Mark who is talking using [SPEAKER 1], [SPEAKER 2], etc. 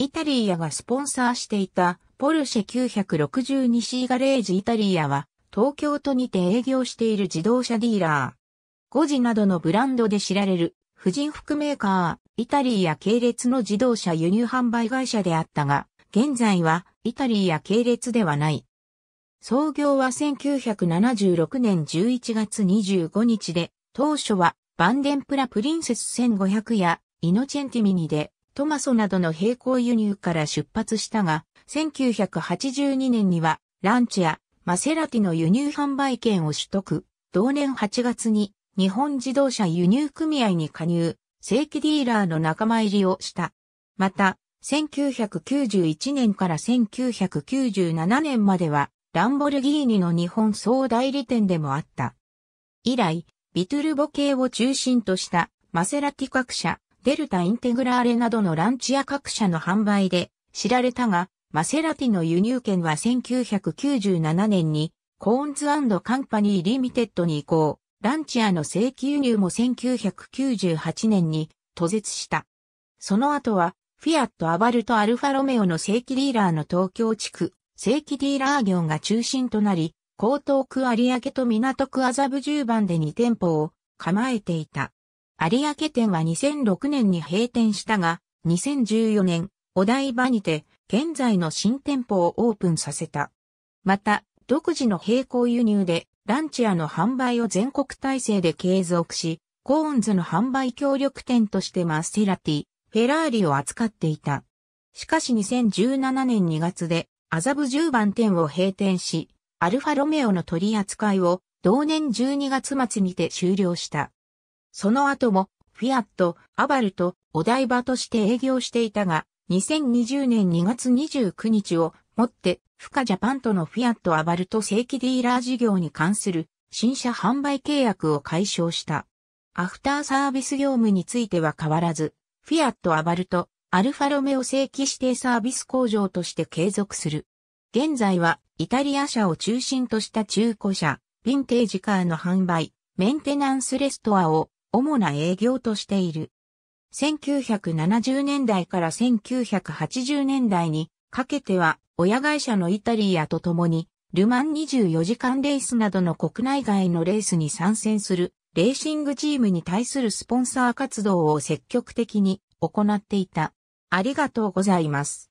[SPEAKER 1] イタリアがスポンサーしていたポルシェ 962C ガレージイタリアは東京都にて営業している自動車ディーラー。ゴジなどのブランドで知られる婦人服メーカー、イタリア系列の自動車輸入販売会社であったが、現在はイタリア系列ではない。創業は1976年11月25日で、当初はバンデンプラプリンセス1500やイノチェンティミニでトマソなどの並行輸入から出発したが、1982年にはランチやマセラティの輸入販売権を取得。同年8月に日本自動車輸入組合に加入、正規ディーラーの仲間入りをした。また、1991年から1997年までは、ランボルギーニの日本総代理店でもあった。以来、ビトゥルボ系を中心としたマセラティ各社、デルタ・インテグラーレなどのランチや各社の販売で知られたが、マセラティの輸入権は1997年にコーンズカンパニーリミテッドに移行、ランチアの正規輸入も1998年に途絶した。その後は、フィアット・アバルト・アルファロメオの正規ディーラーの東京地区、正規ディーラー業が中心となり、江東区有明と港区麻布十番で2店舗を構えていた。有明店は2006年に閉店したが、2014年、お台場にて、現在の新店舗をオープンさせた。また、独自の並行輸入で、ランチ屋の販売を全国体制で継続し、コーンズの販売協力店としてマステラティ、フェラーリを扱っていた。しかし2017年2月で、ザブ10番店を閉店し、アルファロメオの取り扱いを同年12月末にて終了した。その後も、フィアット、アバルト、お台場として営業していたが、2020年2月29日をもって、フカジャパンとのフィアットアバルト正規ディーラー事業に関する新車販売契約を解消した。アフターサービス業務については変わらず、フィアットアバルト、アルファロメオ正規指定サービス工場として継続する。現在はイタリア車を中心とした中古車、ヴィンテージカーの販売、メンテナンスレストアを主な営業としている。1970年代から1980年代にかけては親会社のイタリアと共にルマン24時間レースなどの国内外のレースに参戦するレーシングチームに対するスポンサー活動を積極的に行っていた。ありがとうございます。